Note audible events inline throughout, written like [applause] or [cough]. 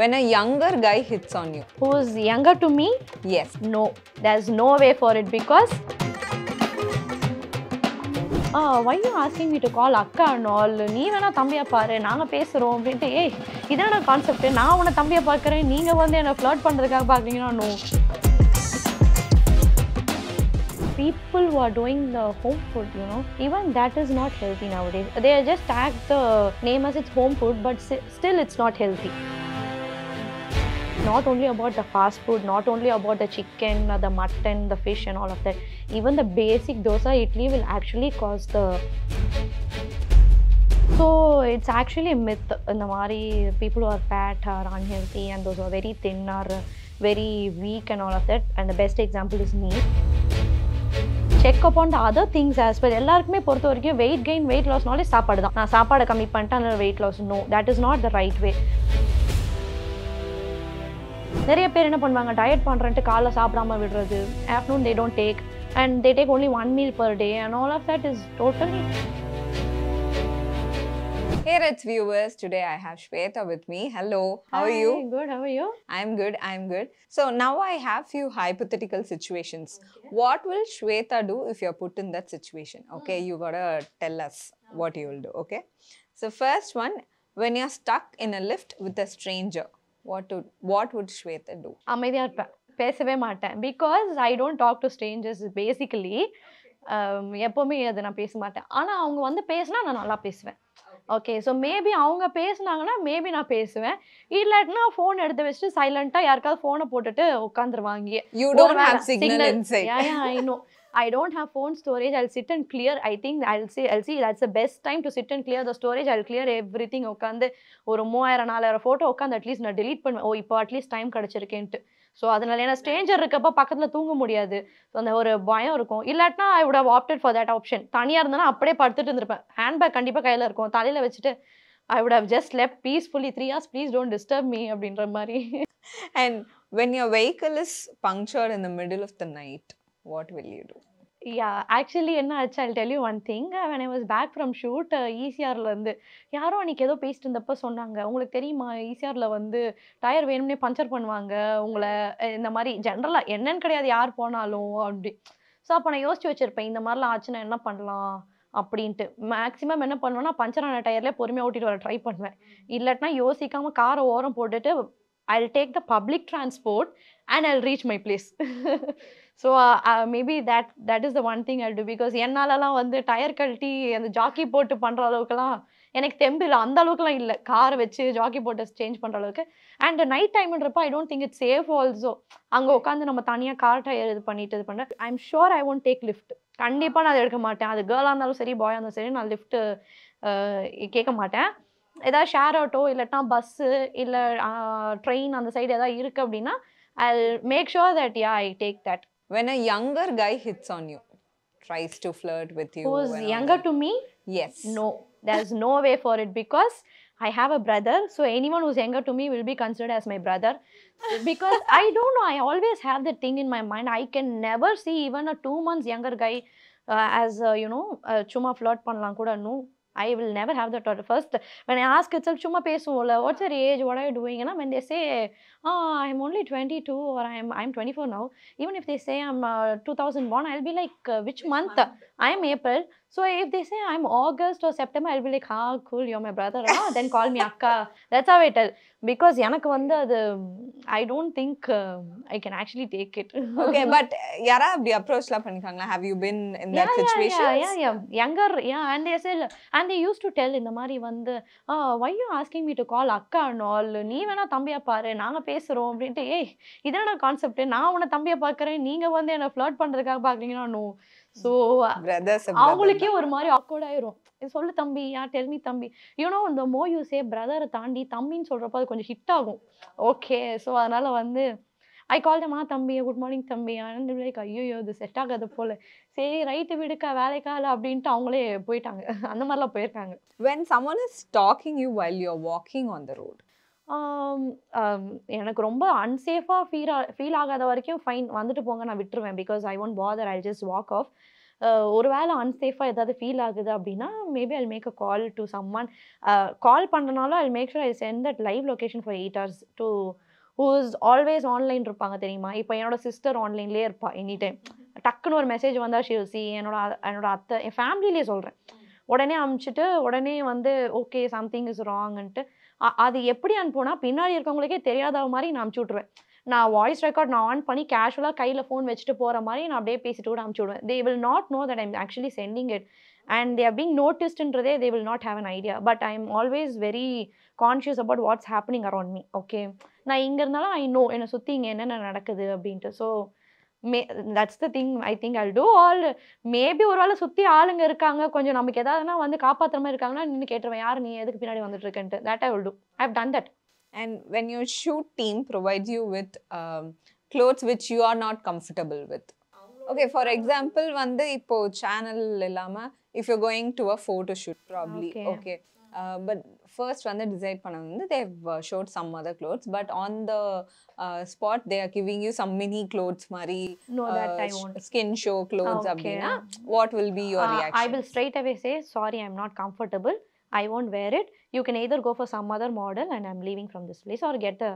When a younger guy hits on you. Who's younger to me? Yes. No. There's no way for it because... Uh, why you asking me to call akka and all You, நீ வேணா தம்பியா பாரு நாங்க பேசுறோம் அப்படின்ட்டு ஏய் இதான concept நான் உன தம்பியா பார்க்குறேன் நீங்க வந்து என்ன ஃப்ளர்ட் பண்றதுக்காக பாக்குறீங்கன்னா no. people who are doing the home food, you know, even that is not healthy nowadays. They just tag the name as it's home food, but still it's not healthy not only about the fast food, not only about the chicken, uh, the mutton, the fish and all of that. Even the basic dosa idli will actually cause the... So it's actually a myth. Namari, people who are fat are unhealthy and those who are very thin are very weak and all of that. And the best example is me. Check upon other things as per எல்லாருக்குமே பொறுத்த வரைக்கும் weight gain weight லாஸ்னாலே சாப்பாடு தான் நான் சாப்பாடை கம்மி பண்ணிட்டேன் weight loss no that is not the right way நிறைய பேர் என்ன பண்ணுவாங்க டயட் பண்ணுறேன்ட்டு காலைல சாப்பிடாம விடுறது afternoon they don't take and they take only one meal per day and all of that is totally Hey Rich viewers, today I have Shweta with me. Hello, how Hi, are you? Good, how are you? I'm good, I'm good. So now I have few hypothetical situations. Okay. What will Shweta do if you're put in that situation? Okay, mm. you gotta tell us what you will do, okay? So first one, when you're stuck in a lift with a stranger, what would what would Shweta do அமைதியாக இருப்பேன் பேசவே மாட்டேன் because I don't talk to strangers basically எப்போவுமே அதை நான் பேச மாட்டேன் ஆனால் அவங்க வந்து பேசினா நான் நல்லா பேசுவேன் ஓகே ஸோ மேபி அவங்க பேசுனாங்கன்னா மேபி நான் பேசுவேன் இல்லாட்டினா ஃபோன் எடுத்து வச்சுட்டு சைலண்ட்டாக யாருக்காவது ஃபோனை போட்டுட்டு உட்காந்துருவாங்க I no don't don't phone storage I sit and clear I think think see see, see that's that's best time to sit and clear the storage I clear everything உட்காந்து ஒரு மூவாயிரம் நாலாயிரம் ஃபோட்டோ உட்காந்து at least நான் delete பண்ணுவேன் ஓ இப்போ at least time கிடச்சிருக்கேன்ட்டு so அதனால ஏன்னா ஸ்ட்ரேஞ்சர் இருக்கப்போ பக்கத்தில் தூங்க முடியாது ஸோ அந்த ஒரு பயம் இருக்கும் இல்லாட்டினா I would have opted for that option தனியாக இருந்தாலும் அப்படியே படுத்துட்டு இருந்திருப்பேன் ஹேண்ட்பேக் கண்டிப்பாக கையில் இருக்கும் தலையில் வச்சுட்டு I would have just slept peacefully three hours please don't disturb me அப்படின்ற மாதிரி and when your vehicle is puncture in the middle of the night what will you do yeah actually என்ன ஆச்சு I tell you one thing when I was back from shoot இருந்து யாரோ அன்னைக்கு ஏதோ பேசிட்டு இருந்தப்போ சொன்னாங்க உங்களுக்கு தெரியுமா ஈசிஆரில் e வந்து டயர் வேணும்னே பஞ்சர் பண்ணுவாங்க உங்களை இந்த மாதிரி ஜென்ரலாக என்னன்னு கிடையாது யார் போனாலும் அப்படி ஸோ அப்போ நான் யோசிச்சு வச்சுருப்பேன் இந்த மாதிரிலாம் ஆச்சுன்னா என்ன பண்ணலாம் அப்படின்ட்டு மேக்ஸிமம் என்ன பண்ணுவேன்னா பஞ்சர் ஆன டயர்லேயே பொறுமையாக ஓட்டிட்டு வர ட்ரை பண்ணுவேன் இல்லாட்டினா யோசிக்காமல் காரை ஓரம் போட்டுட்டு I take the public transport and I reach my place so maybe that that is the one thing I do because என்னாலலாம் வந்து டயர் கழட்டி அந்த ஜாக்கி போட்டு பண்ணுற அளவுக்குலாம் எனக்கு தெம்பு இல்லை அந்த அளவுக்குலாம் இல்லை காரை வச்சு ஜாக்கி போட்டு சேஞ்ச் பண்ணுற அளவுக்கு அண்ட் நைட் டைம்ன்றப்ப I don't think it safe also அங்கே உட்காந்து நம்ம தனியாக கார் டயர் இது பண்ணிட்டு இது பண்ணுறேன் I am sure I won't take lift கண்டிப்பாக நான் அதை எடுக்க மாட்டேன் அது கேர்ளாக இருந்தாலும் சரி பாயாக இருந்தாலும் சரி நான் லிஃப்ட்டு கேட்க மாட்டேன் ஏதாவது ஷேர் ஆட்டோ இல்லட்டா பஸ்ஸு இல்லை ட்ரெயின் அந்த சைடு எதாவது இருக்குது அப்படின்னா I make sure that yeah I take that when a younger guy hits on you, tries to flirt with you. Who's younger to me? Yes. No, there's no [laughs] way for it because I have a brother. So anyone who's younger to me will be considered as my brother. Because [laughs] I don't know, I always have the thing in my mind. I can never see even a two months younger guy uh, as, uh, you know, uh, chuma flirt panlan kuda. No, I will never have that order first when ask it's சும்மா பேசுவோம்ல what's your age what are டூயிங்னா when they say I am only twenty two or I am I am twenty four now even if they say I'm two thousand one I be like which month I am April so if they say I'm August or September, I'll be ha cool yo my brother brother. Then call call அக்கா Akka. That's how because எனக்கு வந்து அது I don't think I can actually take it okay but யாரா அப்படி அப்ரோச்லாம் பண்ணிருக்காங்களா have you been in that situation yeah yeah younger yeah and they tell and they use to tell இந்த மாதிரி வந்து why you asking me to call அக்கா and all நீ வேணா தம்பியா பாரு நாங்க பேசுறோம் அப்படின்ட்டு ஏய் இதனடா கான்செப்ட் நான் உன்னை தம்பியை பார்க்குறேன் நீங்க வந்து என்னை ஃப்ளர்ட் பண்ணுறதுக்காக பார்க்குறீங்கன்னா நோ ஸோ அவங்களுக்கே ஒரு மாதிரி ஆக்வர்ட் ஆயிரும் சொல்லு தம்பி யா டெல் டெல்மி தம்பி யூனோ இந்த மோ யூ சே பிரதரை தாண்டி தம்பின்னு சொல்றப்ப அது கொஞ்சம் ஹிட் ஆகும் ஓகே ஸோ அதனால வந்து ஐ கால் தம்மா தம்பி குட் மார்னிங் தம்பி ஆனந்த் லைக் ஐயோ இது செட் ஆகாத போல சரி ரைட்டு விடுக்கா இல்லை அப்படின்ட்டு அவங்களே போயிட்டாங்க [laughs] அந்த மாதிரிலாம் போயிருக்காங்க when someone is talking you while you walking on the road எனக்கு ரொம்ப அன்சேஃபாக ஃபீல் ஃபீல் ஆகாத வரைக்கும் ஃபைன் வந்துட்டு போங்க நான் விட்டுருவேன் because I won't bother I just walk off ஒரு வேளை அன்சேஃபாக ஏதாவது ஃபீல் ஆகுது அப்படின்னா maybe I'll make a call to one call பண்ணுறனால I make sure I send that live location for eight hours to is always online இருப்பாங்க தெரியுமா இப்போ என்னோட சிஸ்டர் ஆன்லைன்லேயே இருப்பாள் எனி டைம் டக்குன்னு ஒரு மெசேஜ் வந்தால் ஷிவ் சி என்னோட என்னோட அத்தை என் ஃபேமிலியிலே சொல்கிறேன் உடனே அமுச்சிட்டு உடனே வந்து ஓகே சம்திங் இஸ் ராங்ன்ட்டு அது எப்படி அனுப்புனா பின்னாடி இருக்கவங்களுக்கே தெரியாத மாதிரி நான் அனுப்பிச்சி விட்ருவேன் நான் வாய்ஸ் ரெக்கார்ட் நான் ஆன் பண்ணி கேஷுவலாக கையில் ஃபோன் வச்சுட்டு போகிற மாதிரி நான் அப்படியே பேசிட்டு கூட அனுப்பிச்சி விடுவேன் they will not know that I'm actually sending it and there being நோட்டிஸ்டுன்றதே they will not have an idea but I am always very conscious about what's happening around me okay நான் இங்கே இருந்தாலும் ஐ நோ என்னை சுற்றி இங்கே என்னென்ன நடக்குது அப்படின்ட்டு so may that's the thing I think I do all maybe ஒரு வேளை சுற்றி ஆளுங்க இருக்காங்க கொஞ்சம் நமக்கு எதாவதுனா வந்து காப்பாற்றுற மாதிரி இருக்காங்கன்னா நின்று கேட்டுருவேன் யார் நீ எதுக்கு பின்னாடி வந்துட்டு இருக்கேன்ட்டு that I will do I have done that and when your shoot team provide you with clothes which you are not comfortable with okay for example வந்து இப்போது சேனல் இல்லாமல் if you going to a photo shoot probably okay but first வந்து decide பண்ணது வந்து they shot some other clothes but on the spot they are giving you some mini clothes மாதிரி skin show clothes அப்படின்னா what will be your reaction I will straight away say sorry I am not comfortable I want wear it you can either go for some other model and I'm leaving from this place or get a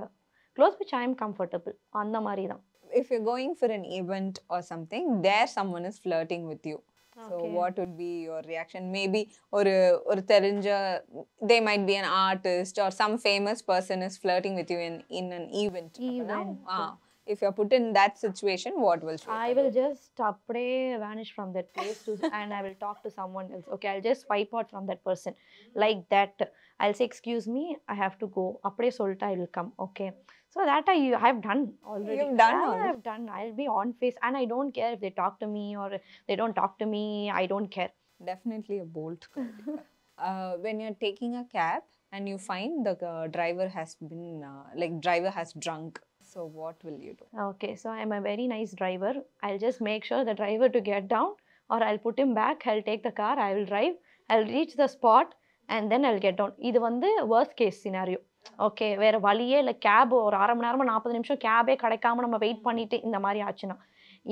clothes which I am comfortable அந்த மாதிரி தான் if you're going for an event or something, there someone is flirting with you. So what would be your reaction? Maybe or ஒரு தெரிஞ்ச they might be an artist or some famous person is flirting with you in in an event. Event. Ah. If you're put in that situation, what will I will just அப்படியே vanish from that place [laughs] and I will talk to someone else. Okay, I'll just swipe out from that person like that. I'll say, excuse me, I have to go. அப்படியே solta, I will come. Okay. So that I have done already. You've done yeah, I've done. I'll be on face and I don't care if they talk to me or they don't talk to me. I don't care. Definitely a bolt. [laughs] uh, when you're taking a cab and you find the uh, driver has been uh, like driver has drunk so what will you do? Okay, so I'm a very nice driver. I'll just make sure the driver to get down or I'll put him back. I'll take the car. I will drive. I'll reach the spot and then I'll get down. Either one the worst case scenario. Okay வேறு வழியே இல்லை gap ஒரு அரை மணி நேரமாக நாற்பது நிமிஷம் கேபே கிடைக்காம நம்ம வெயிட் பண்ணிவிட்டு இந்த மாதிரி ஆச்சுன்னா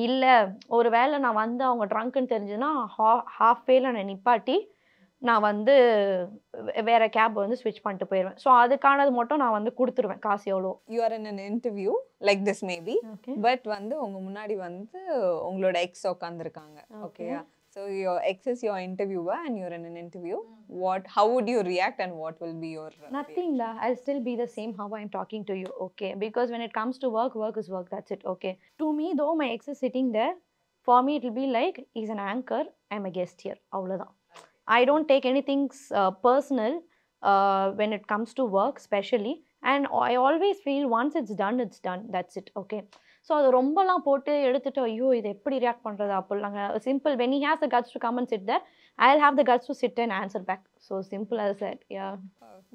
இல்லை ஒரு வேளை நான் வந்து அவங்க ட்ரங்க்னு தெரிஞ்சுன்னா ஹா ஹாஃப் வேல நான் நிப்பாட்டி நான் வந்து வேறு கேப் வந்து ஸ்விட்ச் பண்ணிட்டு போயிடுவேன் ஸோ அதுக்கானது மட்டும் நான் வந்து கொடுத்துருவேன் காசு எவ்வளோ you are in an interview like this maybe but வந்து உங்கள் முன்னாடி வந்து உங்களோட எக்ஸ் உட்காந்துருக்காங்க ஓகேயா So your ex is your interviewer and you're in an interview. Hmm. What? How would you react and what will be your? Uh, Nothing lah. I'll still be the same how I'm talking to you. Okay. Because when it comes to work, work is work. That's it. Okay. To me, though, my ex is sitting there. For me, it'll be like he's an anchor. I'm a guest here. Avladha. I don't take anything uh, personal uh, when it comes to work, especially. And I always feel once it's done, it's done. That's it. Okay. So அது ரொம்பலாம் போட்டு எடுத்துட்டு ஐயோ இது எப்படி react பண்ணுறது அப்போ நாங்கள் simple when he has the guts to come and sit that I have the guts to sit and answer back so simple அது sir yeah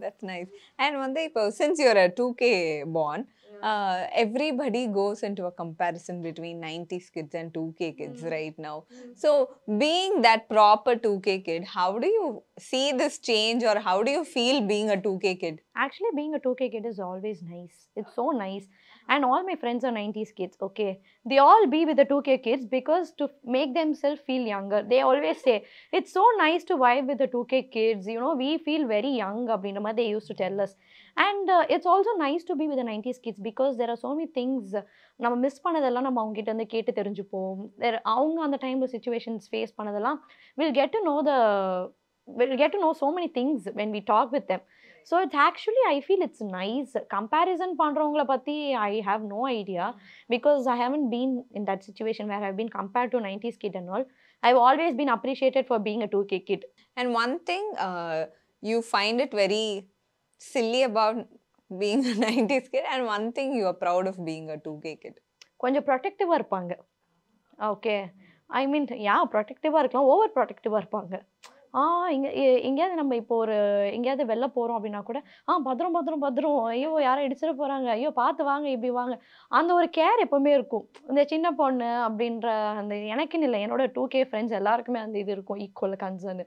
that's nice and வந்து இப்போ since your two K born uh, everybody goes into a comparison between 90s kids and 2K kids mm. right now. Mm. So, being that proper 2K kid, how do you see this change or how do you feel being a 2K kid? Actually, being a 2K kid is always nice. It's so nice. and all my friends are 90s kids okay they all be with the 2k kids because to make themselves feel younger they always say it's so nice to vibe with the 2k kids you know we feel very young abhinama they used to tell us and uh, it's also nice to be with the 90s kids because there are so many things நம்ம miss பண்ணதெல்லாம் நம்ம அவங்ககிட்ட வந்து கேட்டு தெரிஞ்சுப்போம் அவங்க அந்த டைமில் சுச்சுவேஷன்ஸ் ஃபேஸ் பண்ணதெல்லாம் will get to know the will get to know so many things when we talk with them so it's actually I feel it's nice comparison பண்ணுறவங்கள பற்றி I have no idea because I haven't been in that situation where have been compare to nineties kid and all I always been appreciated for being a two K kid and one thing you find it very silly about being a nineties kid and one thing you are proud of being a two K kid கொஞ்சம் ப்ரொடெக்டிவாக இருப்பாங்க okay I மீன் யா ப்ரொடெக்டிவாக இருக்கலாம் over ப்ரொடெக்டிவாக இருப்பாங்க ஆ எங்கே எங்கேயாவது நம்ம இப்போ ஒரு எங்கேயாவது வெளில போகிறோம் அப்படின்னா கூட ஆ பத்திரம் பத்திரம் பத்திரம் ஐயோ யாரும் இடிச்சிட போகிறாங்க ஐயோ பார்த்து வாங்க இப்படி வாங்க அந்த ஒரு கேர் எப்போவுமே இருக்கும் இந்த சின்ன பொண்ணு அப்படின்ற அந்த எனக்குன்னு இல்லை என்னோட டூ கே ஃப்ரெண்ட்ஸ் எல்லாருக்குமே அந்த இது இருக்கும் ஈக்குவல் கன்சர்னு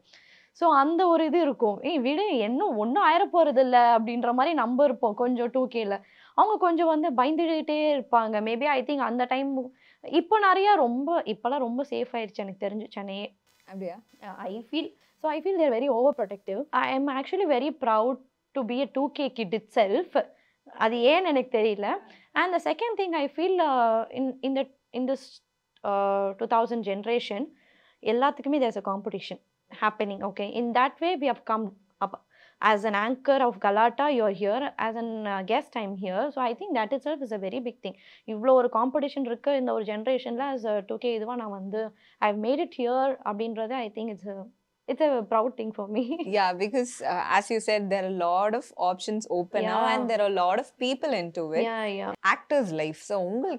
ஸோ அந்த ஒரு இது இருக்கும் ஏய் விடு என்ன ஒன்றும் ஆயிர இல்லை அப்படின்ற மாதிரி நம்ம இருப்போம் கொஞ்சம் டூ கேல அவங்க கொஞ்சம் வந்து பயந்துகிட்டே இருப்பாங்க மேபி ஐ திங்க் அந்த டைம் இப்போ நிறையா ரொம்ப இப்போலாம் ரொம்ப சேஃப் ஆயிடுச்சு எனக்கு தெரிஞ்சு சென்னையே அப்படியா I feel So I feel they're very overprotective. I am actually very proud to be a 2K kid itself. அது ஏன்னு எனக்கு தெரியல and the second thing I feel in இந்த in this two thousand generation எல்லாத்துக்குமே there's a competition happening okay in that way we have come up as an anchor of Galata, you're here. As an uh, guest, I'm here. So I think that itself is a very big thing. இவ்வளோ ஒரு competition இருக்குது இந்த ஒரு ஜென்ரேஷனில் as two K இதுவாக நான் வந்து I made it here அப்படின்றத I think it's it's a proud thing for me. [laughs] yeah, because uh, as you said, there are a lot of options open yeah. now and there are a lot of people into it. Yeah, yeah. Actor's life. So,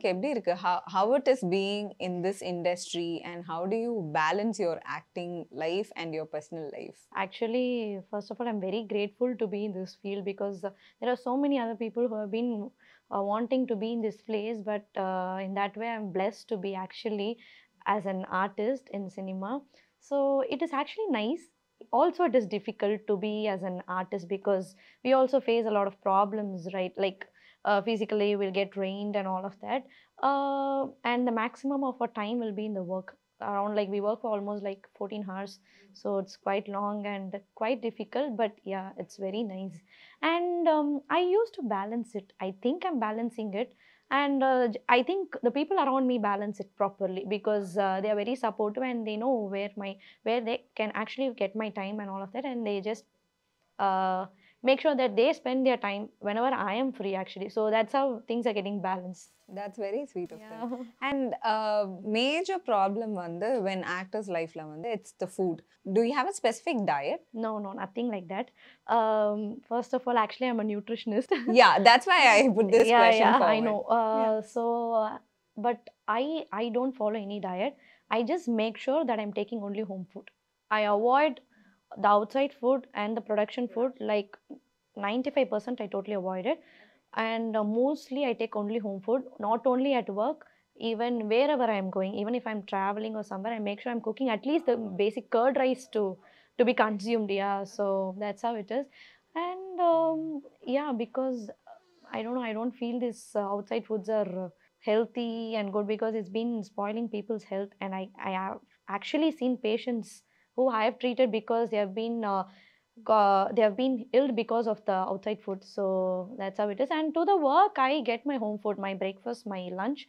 how, how it is being in this industry and how do you balance your acting life and your personal life? Actually, first of all, I'm very grateful to be in this field because uh, there are so many other people who have been uh, wanting to be in this place, but uh, in that way, I'm blessed to be actually as an artist in cinema. So it is actually nice. Also, it is difficult to be as an artist because we also face a lot of problems, right? Like uh, physically, we'll get drained and all of that. Uh, and the maximum of our time will be in the work around like we work for almost like 14 hours so it's quite long and quite difficult but yeah it's very nice and um, i used to balance it i think i'm balancing it and uh, i think the people around me balance it properly because uh, they are very supportive and they know where my where they can actually get my time and all of that and they just uh, make sure that they spend their time whenever I am free actually. So that's how things are getting balanced. That's very sweet of yeah. them. [laughs] And a uh, major problem when actors' life vandhu, it's the food. Do you have a specific diet? No, no, nothing like that. Um, first of all, actually, I'm a nutritionist. [laughs] yeah, that's why I put this yeah, question yeah, forward. I know. Uh, yeah. So, uh, but I I don't follow any diet. I just make sure that I'm taking only home food. I avoid the outside food and the production food like 95% I totally avoid it and uh, mostly I take only home food not only at work even wherever I am going even if I'm traveling or somewhere I make sure I'm cooking at least the mm. basic curd rice to to be consumed yeah so that's how it is and um, mm. yeah because I don't know I don't feel this uh, outside foods are healthy and good because it's been spoiling people's health and I, I have actually seen patients who I have treated because they have been uh, they have been ill because of the outside food. So that's how it is. And to the work, I get my home food, my breakfast, my lunch,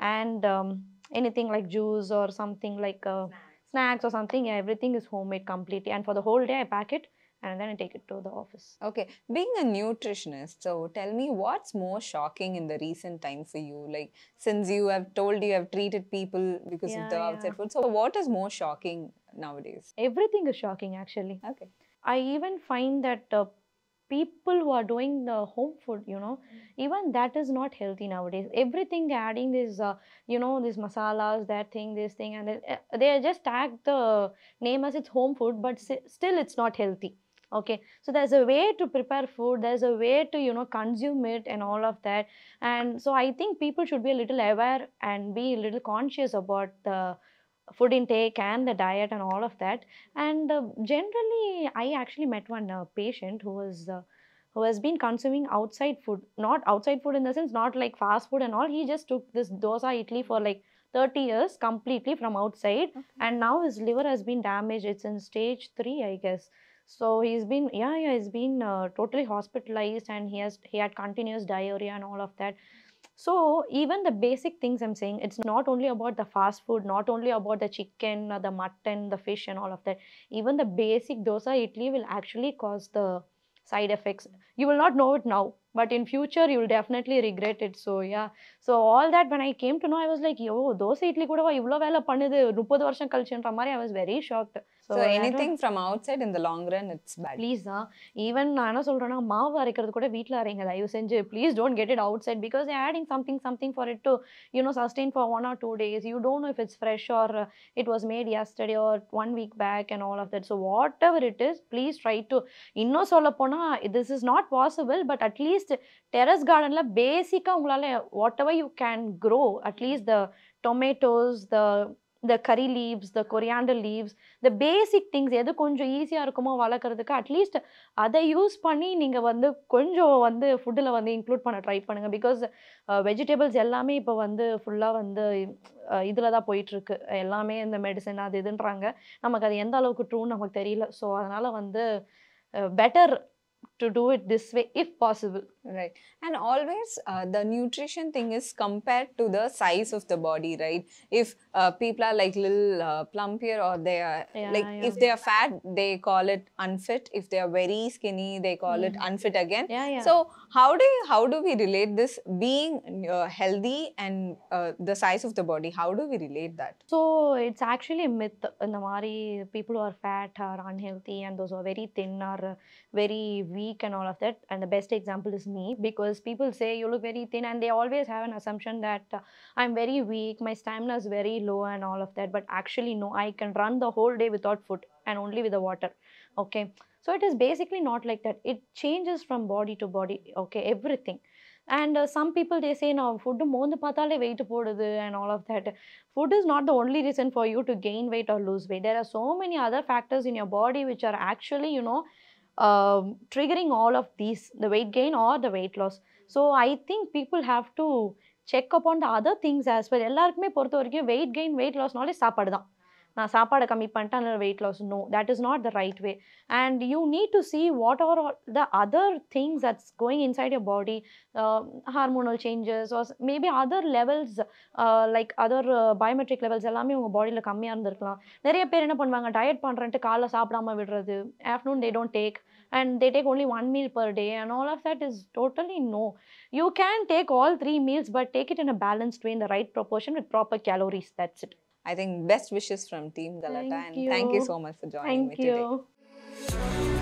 and um, anything like juice or something like uh, snacks. snacks or something. Yeah, everything is homemade completely. And for the whole day, I pack it and then I take it to the office. Okay. Being a nutritionist, so tell me what's more shocking in the recent time for you? Like, since you have told you have treated people because yeah, of the outside food, so what is more shocking nowadays? Everything is shocking, actually. Okay. I even find that uh, people who are doing the home food, you know, mm. even that is not healthy nowadays. Everything they're adding this, uh, you know, these masalas, that thing, this thing, and they, uh, they just tag the name as it's home food, but still it's not healthy okay so there's a way to prepare food there's a way to you know consume it and all of that and so i think people should be a little aware and be a little conscious about the food intake and the diet and all of that and uh, generally i actually met one uh, patient who was uh, who has been consuming outside food not outside food in the sense not like fast food and all he just took this dosa idli for like 30 years completely from outside okay. and now his liver has been damaged it's in stage 3 i guess so he's been, yeah, yeah, he's been uh, totally hospitalized and he has, he had continuous diarrhea and all of that. So even the basic things I'm saying, it's not only about the fast food, not only about the chicken, uh, the mutton, the fish and all of that. Even the basic dosa idli will actually cause the side effects. You will not know it now, but in future you will definitely regret it. So yeah, so all that when I came to know, I was like, yo, dosa idli kuda ivlo vela pannudu, 30 varsham kalichindra mari I was very shocked. So anything from outside இந்த long run it's bad please தான் ஈவன் நான் என்ன சொல்கிறேன்னா மாவு அரைக்கிறது கூட வீட்டில் அரைங்க தயவு செஞ்சு please don't get it outside because adding something something for it to you know sustain for one or two days you don't know if it's fresh or it was made yesterday or one week back and all of that so whatever it is please try to இன்னும் சொல்ல போனால் this is not possible but at least terrace கார்டனில் பேசிக்காக உங்களால் whatever you can grow at least the tomatoes the இந்த curry leaves இந்த coriander leaves இந்த basic things எது கொஞ்சம் ஈஸியாக இருக்குமோ வளர்க்குறதுக்கு அட்லீஸ்ட் அதை யூஸ் பண்ணி நீங்கள் வந்து கொஞ்சம் வந்து ஃபுட்டில் வந்து இன்க்ளூட் பண்ண ட்ரை பண்ணுங்கள் பிகாஸ் வெஜிடபிள்ஸ் எல்லாமே இப்போ வந்து ஃபுல்லாக வந்து இதில் தான் போயிட்டுருக்கு எல்லாமே இந்த மெடிசன் அது இதுன்றாங்க நமக்கு அது எந்த அளவுக்கு ட்ரூன்னு நமக்கு தெரியல ஸோ அதனால் வந்து better to do it this way if possible Right. And always uh, the nutrition thing is compared to the size of the body, right? If uh, people are like little uh, plumpier or they are yeah, like yeah. if they are fat, they call it unfit. If they are very skinny, they call mm. it mm-hmm. unfit again. Yeah, yeah. So how do you, how do we relate this being uh, healthy and uh, the size of the body? How do we relate that? So it's actually a myth, Namari. People who are fat are unhealthy and those who are very thin are very weak and all of that. And the best example is me because people say you look very thin and they always have an assumption that uh, I'm very weak, my stamina is very low and all of that. But actually, no, I can run the whole day without food and only with the water. Okay. So it is basically not like that. It changes from body to body. Okay. Everything. And and some people they say நான் food மோந்து weight weight and all of that. Food is not the only reason for you to gain weight or lose weight. There are so many other factors in your body which are actually you know um, triggering all of these, the weight gain or the weight loss. So I think people have to check upon the other things as well. எல்லாருக்குமே பொறுத்த வரைக்கும் weight gain, weight loss knowledge? சாப்பாடு நான் சாப்பாடை கம்மி பண்ணிட்டேன் அதனால் weight loss no that is not the right way and you need to see what are all the other things that's going inside your body hormonal changes or maybe other levels like other biometric levels எல்லாமே உங்கள் பாடியில் கம்மியாக இருந்திருக்கலாம் நிறைய பேர் என்ன பண்ணுவாங்க diet பண்ணுறேன்ட்டு காலைல சாப்பிடாம விடுறது afternoon they don't take and they take only one meal per day and all of that is totally no you can take all three meals but take it in a balanced way in the right proportion with proper calories that's it I think best wishes from Team Galata thank and you. thank you so much for joining thank me today.